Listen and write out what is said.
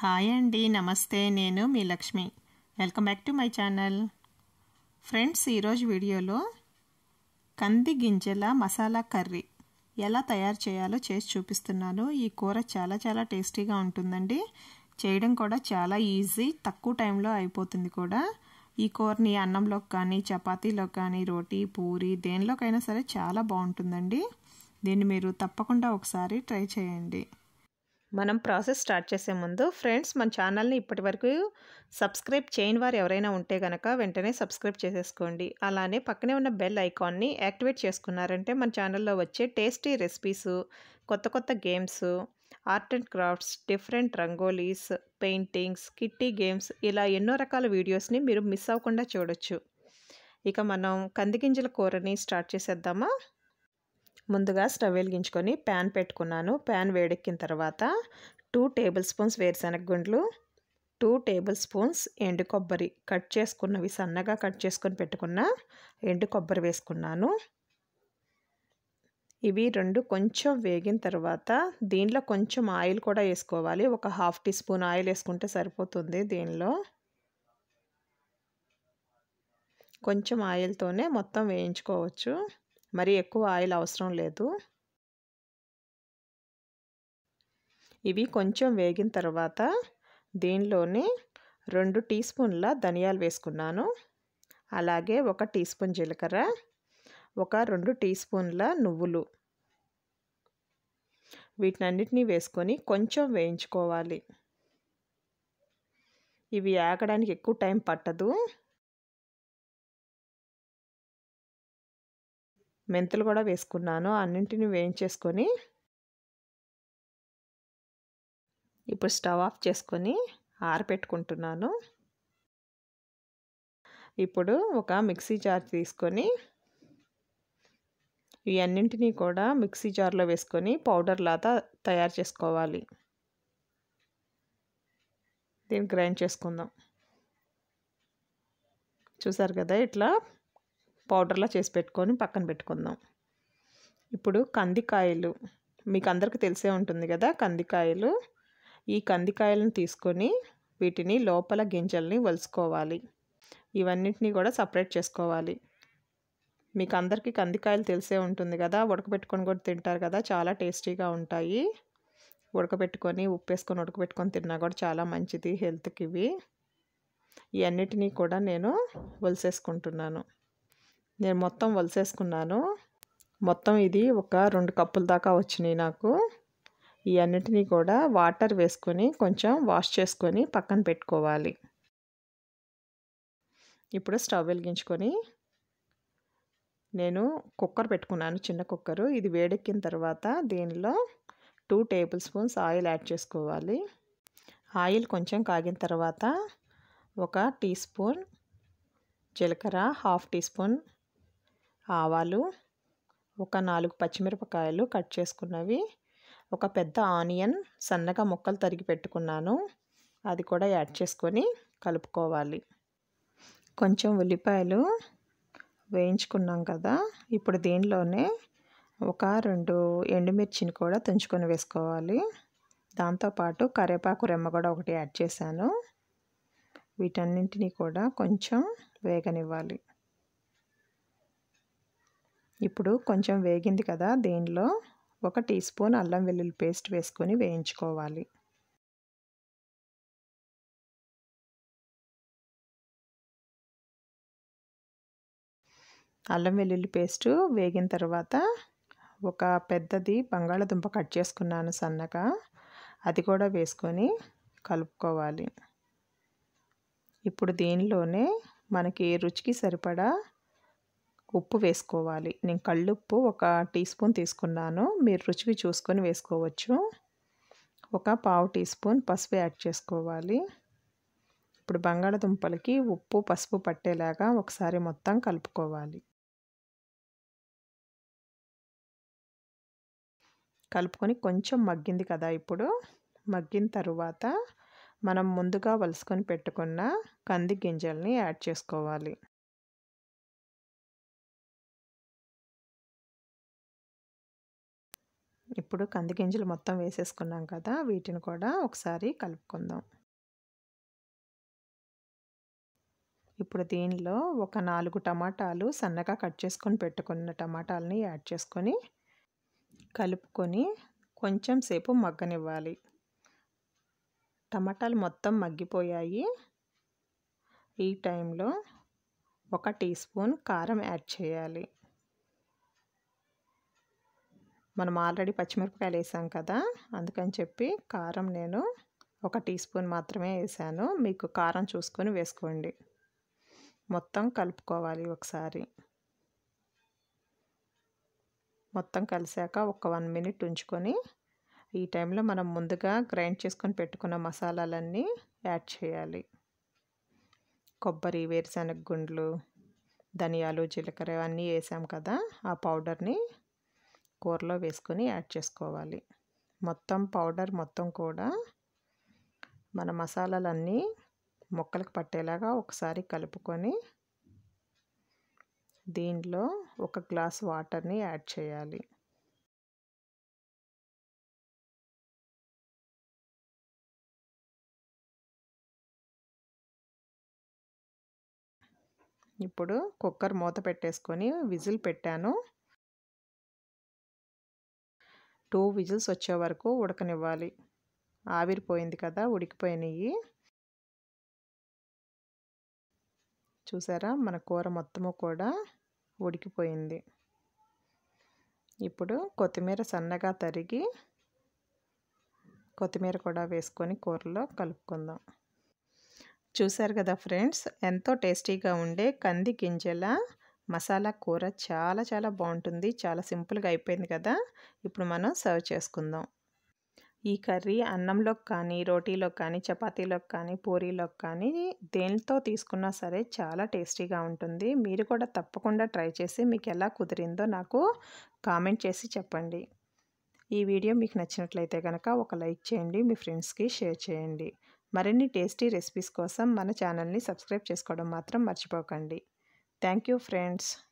Hi అండి నమస్తే నేను మీ Lakshmi welcome back to my channel friends ఈరోజు వీడియోలో కంది గింజల మసాలా కర్రీ ఎలా తయారు చేయాలో చేసి చూపిస్తున్నాను ఈ కూర చాలా చాలా టేస్టీగా ఉంటుందండి చేయడం కూడా చాలా ఈజీ తక్కువ టైంలో అయిపోతుంది కూడా ఈ కూరని అన్నంలోకి కానీ చపాతీలోకి కానీ రోటీ పూరి దేనిలోకైనా సరే చాలా బాగుంటుందండి దీన్ని మీరు తప్పకుండా ఒకసారి ట్రై చేయండి మనం ప్రాసెస్ స్టార్ట్ చేసే ముందు ఫ్రెండ్స్ మన ఛానల్ని ఇప్పటి వరకు సబ్స్క్రైబ్ చేయని వారు ఎవరైనా ఉంటే కనుక వెంటనే సబ్స్క్రైబ్ చేసేసుకోండి అలానే పక్కనే ఉన్న బెల్ ఐకాన్ని యాక్టివేట్ చేసుకున్నారంటే మన ఛానల్లో వచ్చే టేస్టీ రెసిపీస్ కొత్త కొత్త games art and crafts different rangolis paintings kitty games ఇలా ఎన్నో రకాల వీడియోస్ని మీరు మిస్ అవ్వకుండా చూడొచ్చు ఇక మనం కందిగింజల కూరని స్టార్ట్ చేసేద్దామా ముందుగా స్టవ్ వెలిగించుకొని ప్యాన్ పెట్టుకున్నాను ప్యాన్ వేడెక్కిన తర్వాత టూ టేబుల్ స్పూన్స్ వేరుశనగ గుండ్లు టూ టేబుల్ స్పూన్స్ ఎండు కొబ్బరి కట్ చేసుకున్నవి సన్నగా కట్ చేసుకొని పెట్టుకున్న ఎండు కొబ్బరి వేసుకున్నాను ఇవి రెండు కొంచెం వేగిన తర్వాత దీనిలో కొంచెం ఆయిల్ కూడా వేసుకోవాలి ఒక హాఫ్ టీ స్పూన్ ఆయిల్ వేసుకుంటే సరిపోతుంది దీనిలో కొంచెం ఆయిల్తోనే మొత్తం వేయించుకోవచ్చు మరి ఎక్కువ ఆయిల్ అవసరం లేదు ఇవి కొంచెం వేగిన తర్వాత దీనిలోనే రెండు టీ స్పూన్ల ధనియాలు వేసుకున్నాను అలాగే ఒక టీ స్పూన్ జీలకర్ర ఒక రెండు టీ స్పూన్ల నువ్వులు వీటినన్నిటినీ వేసుకొని కొంచెం వేయించుకోవాలి ఇవి ఆగడానికి ఎక్కువ టైం పట్టదు మెంతులు కూడా వేసుకున్నాను అన్నింటిని వేయించేసుకొని ఇప్పుడు స్టవ్ ఆఫ్ చేసుకొని ఆరపెట్టుకుంటున్నాను ఇప్పుడు ఒక మిక్సీ జార్ తీసుకొని ఈ అన్నింటినీ కూడా మిక్సీ జార్లో వేసుకొని పౌడర్ లాగా తయారు చేసుకోవాలి దీన్ని గ్రైండ్ చేసుకుందాం చూసారు కదా ఇట్లా పౌడర్లా చేసి పెట్టుకొని పక్కన పెట్టుకుందాం ఇప్పుడు కందికాయలు మీకు అందరికీ తెలిసే ఉంటుంది కదా కందికాయలు ఈ కందికాయలను తీసుకొని వీటిని లోపల గింజల్ని వలుసుకోవాలి ఇవన్నిటిని కూడా సపరేట్ చేసుకోవాలి మీకు అందరికీ కందికాయలు తెలిసే ఉంటుంది కదా ఉడకబెట్టుకొని కూడా తింటారు కదా చాలా టేస్టీగా ఉంటాయి ఉడకబెట్టుకొని ఉప్పు వేసుకొని ఉడకబెట్టుకొని తిన్నా కూడా చాలా మంచిది హెల్త్కి ఇవి ఇవన్నిటినీ కూడా నేను వలిసేసుకుంటున్నాను నేను మొత్తం వలిసేసుకున్నాను మొత్తం ఇది ఒక రెండు కప్పుల దాకా వచ్చినాయి నాకు ఈ అన్నిటినీ కూడా వాటర్ వేసుకొని కొంచెం వాష్ చేసుకొని పక్కన పెట్టుకోవాలి ఇప్పుడు స్టవ్ వెలిగించుకొని నేను కుక్కర్ పెట్టుకున్నాను చిన్న కుక్కరు ఇది వేడెక్కిన తర్వాత దీనిలో two tablespoons oil add చేసుకోవాలి ఆయిల్ కొంచెం కాగిన తర్వాత ఒక టీ స్పూన్ జీలకర్ర హాఫ్ టీ స్పూన్ ఆవాలు ఒక నాలుగు పచ్చిమిరపకాయలు కట్ చేసుకున్నవి ఒక పెద్ద ఆనియన్ సన్నగా ముక్కలు తరిగి పెట్టుకున్నాను అది కూడా యాడ్ చేసుకొని కలుపుకోవాలి కొంచెం ఉల్లిపాయలు వేయించుకున్నాం కదా ఇప్పుడు దీనిలోనే ఒక రెండు ఎండుమిర్చిని కూడా తుంచుకొని వేసుకోవాలి దాంతోపాటు కరివేపాకు రెమ్మ కూడా ఒకటి యాడ్ చేశాను వీటన్నింటినీ కూడా కొంచెం వేగనివ్వాలి ఇప్పుడు కొంచెం వేగింది కదా దీనిలో ఒక టీ స్పూన్ అల్లం వెల్లుల్లి పేస్ట్ వేసుకొని వేయించుకోవాలి అల్లం వెల్లుల్లి పేస్టు వేగిన తర్వాత ఒక పెద్దది బంగాళదుంప కట్ చేసుకున్నాను సన్నగా అది కూడా వేసుకొని కలుపుకోవాలి ఇప్పుడు దీనిలోనే మనకి రుచికి సరిపడా ఉప్పు వేసుకోవాలి నేను కళ్ళుప్పు ఒక టీ స్పూన్ తీసుకున్నాను మీరు రుచికి చూసుకొని వేసుకోవచ్చు ఒక పావు టీ స్పూన్ పసుపు యాడ్ చేసుకోవాలి ఇప్పుడు బంగాళదుంపలకి ఉప్పు పసుపు పట్టేలాగా ఒకసారి మొత్తం కలుపుకోవాలి కలుపుకొని కొంచెం మగ్గింది కదా ఇప్పుడు మగ్గిన తరువాత మనం ముందుగా వలుసుకొని పెట్టుకున్న కంది గింజల్ని యాడ్ చేసుకోవాలి ఇప్పుడు కందిగింజలు మొత్తం వేసేసుకున్నాం కదా వీటిని కూడా ఒకసారి కలుపుకుందాం ఇప్పుడు దీనిలో ఒక నాలుగు టమాటాలు సన్నగా కట్ చేసుకొని పెట్టుకున్న టమాటాలని యాడ్ చేసుకొని కలుపుకొని కొంచెం సేపు మగ్గనివ్వాలి టమాటాలు మొత్తం మగ్గిపోయాయి ఈ టైంలో ఒక టీ స్పూన్ కారం యాడ్ చేయాలి మనం ఆల్రెడీ పచ్చిమిరపకాయలు వేసాం కదా అందుకని చెప్పి కారం నేను ఒక టీ స్పూన్ మాత్రమే వేసాను మీకు కారం చూసుకొని వేసుకోండి మొత్తం కలుపుకోవాలి ఒకసారి మొత్తం కలిసాక ఒక వన్ మినిట్ ఉంచుకొని ఈ టైంలో మనం ముందుగా గ్రైండ్ చేసుకొని పెట్టుకున్న మసాలాలన్నీ యాడ్ చేయాలి కొబ్బరి వేరుశనగ గుండ్లు ధనియాలు జీలకర్ర అన్నీ వేసాం కదా ఆ పౌడర్ని కూరలో వేసుకొని యాడ్ చేసుకోవాలి మొత్తం పౌడర్ మొత్తం కూడా మన మసాలాలన్నీ మొక్కలకు పట్టేలాగా ఒకసారి కలుపుకొని దీంట్లో ఒక గ్లాస్ వాటర్ని యాడ్ చేయాలి ఇప్పుడు కుక్కర్ మూత పెట్టేసుకొని విజిల్ పెట్టాను టూ విజిల్స్ వచ్చే వరకు ఉడకనివ్వాలి ఆవిరిపోయింది కదా ఉడికిపోయినాయి చూసారా మన కూర మొత్తము కూడా ఉడికిపోయింది ఇప్పుడు కొత్తిమీర సన్నగా తరిగి కొత్తిమీర కూడా వేసుకొని కూరలో కలుపుకుందాం చూసారు కదా ఫ్రెండ్స్ ఎంతో టేస్టీగా ఉండే కంది గింజల మసాలా కూర చాలా చాలా బాగుంటుంది చాలా సింపుల్గా అయిపోయింది కదా ఇప్పుడు మనం సర్వ్ చేసుకుందాం ఈ కర్రీ అన్నంలోకి కానీ రోటీలోకి కానీ చపాతీలోకి కానీ పూరీలోకి కానీ దేనితో తీసుకున్నా సరే చాలా టేస్టీగా ఉంటుంది మీరు కూడా తప్పకుండా ట్రై చేసి మీకు ఎలా కుదిరిందో నాకు కామెంట్ చేసి చెప్పండి ఈ వీడియో మీకు నచ్చినట్లయితే కనుక ఒక లైక్ చేయండి మీ ఫ్రెండ్స్కి షేర్ చేయండి మరిన్ని టేస్టీ రెసిపీస్ కోసం మన ఛానల్ని సబ్స్క్రైబ్ చేసుకోవడం మాత్రం మర్చిపోకండి Thank you friends.